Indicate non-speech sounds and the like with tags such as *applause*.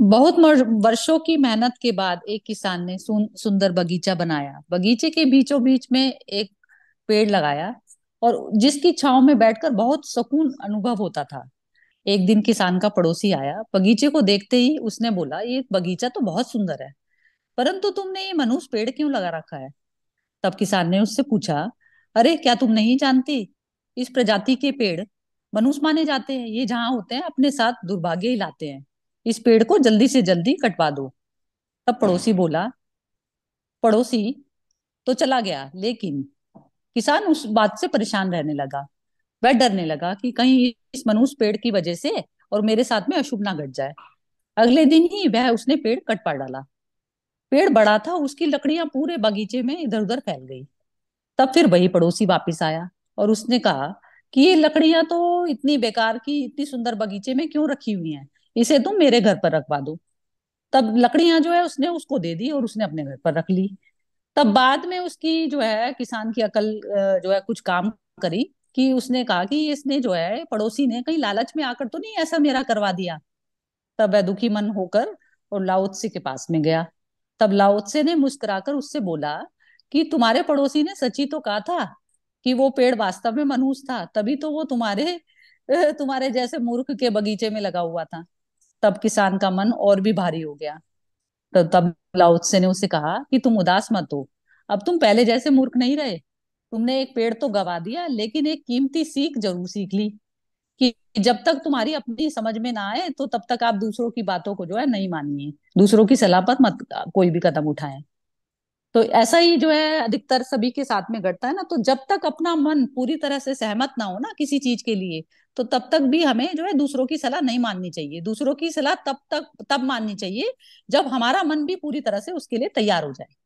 बहुत वर्षों की मेहनत के बाद एक किसान ने सुन, सुंदर बगीचा बनाया बगीचे के बीचों बीच में एक पेड़ लगाया और जिसकी छाव में बैठकर बहुत सुकून अनुभव होता था एक दिन किसान का पड़ोसी आया बगीचे को देखते ही उसने बोला ये बगीचा तो बहुत सुंदर है परंतु तुमने ये मनुष्य पेड़ क्यों लगा रखा है तब किसान ने उससे पूछा अरे क्या तुम नहीं जानती इस प्रजाति के पेड़ मनुष्य माने जाते हैं ये जहाँ होते हैं अपने साथ दुर्भाग्य ही लाते हैं इस पेड़ को जल्दी से जल्दी कटवा दो तब पड़ोसी बोला पड़ोसी तो चला गया लेकिन किसान उस बात से परेशान रहने लगा वह डरने लगा कि कहीं इस मनुष्य पेड़ की वजह से और मेरे साथ में अशुभ ना घट जाए अगले दिन ही वह उसने पेड़ कटवा डाला पेड़ बड़ा था उसकी लकड़ियां पूरे बगीचे में इधर उधर फैल गई तब फिर वही पड़ोसी वापिस आया और उसने कहा कि ये लकड़ियां तो इतनी बेकार की इतनी सुंदर बगीचे में क्यों रखी हुई हैं इसे तुम मेरे घर पर रखवा दो तब लकड़ियां जो है उसने उसको दे दी और उसने अपने घर पर रख ली तब बाद में उसकी जो है किसान की अकल जो है कुछ काम करी कि उसने कहा कि इसने जो है पड़ोसी ने कहीं लालच में आकर तो नहीं ऐसा मेरा करवा दिया तब वह दुखी मन होकर और लाउत्से के पास में गया तब लाउत्से ने मुस्कुराकर उससे बोला कि तुम्हारे पड़ोसी ने सची तो कहा था कि वो पेड़ वास्तव में मनहूस था तभी तो वो तुम्हारे *laughs* तुम्हारे जैसे मूर्ख के बगीचे में लगा हुआ था तब किसान का मन और भी भारी हो गया तो तब लाउत्से ने उसे कहा कि तुम उदास मत हो अब तुम पहले जैसे मूर्ख नहीं रहे तुमने एक पेड़ तो गवा दिया लेकिन एक कीमती सीख जरूर सीख ली कि जब तक तुम्हारी अपनी समझ में ना आए तो तब तक आप दूसरों की बातों को जो है नहीं मानिए दूसरों की सलाह पर मत कोई भी कदम उठाए तो ऐसा ही जो है अधिकतर सभी के साथ में घटता है ना तो जब तक अपना मन पूरी तरह से सहमत ना हो ना किसी चीज के लिए तो तब तक भी हमें जो है दूसरों की सलाह नहीं माननी चाहिए दूसरों की सलाह तब तक तब माननी चाहिए जब हमारा मन भी पूरी तरह से उसके लिए तैयार हो जाए